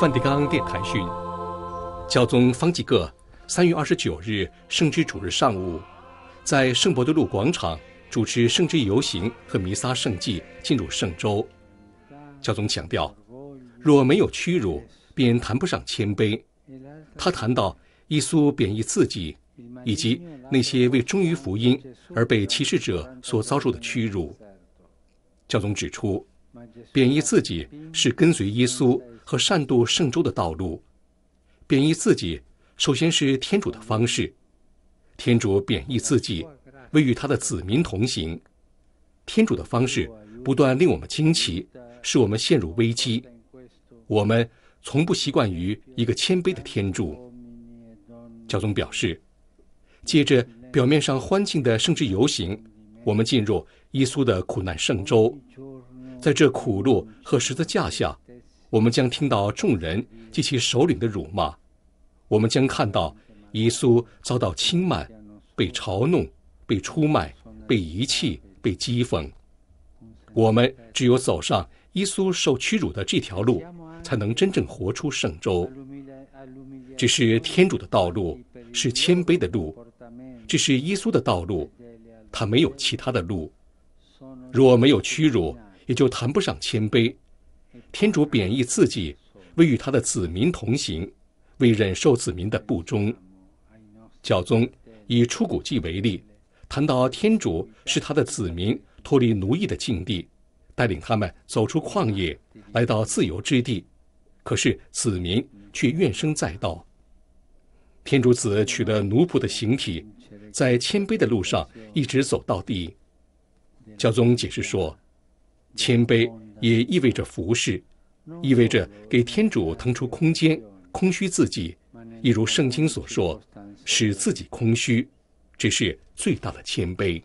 梵蒂冈电台讯，教宗方济各三月二十九日圣之主日上午，在圣伯多路广场主持圣之游行和弥撒圣祭，进入圣周。教宗强调，若没有屈辱，便谈不上谦卑。他谈到耶稣贬义自己，以及那些为忠于福音而被歧视者所遭受的屈辱。教宗指出，贬义自己是跟随耶稣。和善度圣周的道路，贬义自己首先是天主的方式。天主贬义自己，为与他的子民同行。天主的方式不断令我们惊奇，使我们陷入危机。我们从不习惯于一个谦卑的天主。教宗表示，接着表面上欢庆的圣日游行，我们进入耶稣的苦难圣周，在这苦路和十字架下。我们将听到众人及其首领的辱骂，我们将看到耶稣遭到轻慢、被嘲弄、被出卖、被遗弃、被讥讽。我们只有走上耶稣受屈辱的这条路，才能真正活出圣周。这是天主的道路，是谦卑的路；这是耶稣的道路，他没有其他的路。若没有屈辱，也就谈不上谦卑。天主贬义自己，为与他的子民同行，为忍受子民的不忠。教宗以出谷记为例，谈到天主是他的子民脱离奴役的境地，带领他们走出旷野，来到自由之地，可是子民却怨声载道。天主子取了奴仆的形体，在谦卑的路上一直走到地。教宗解释说，谦卑。也意味着服侍，意味着给天主腾出空间，空虚自己，一如圣经所说，使自己空虚，这是最大的谦卑。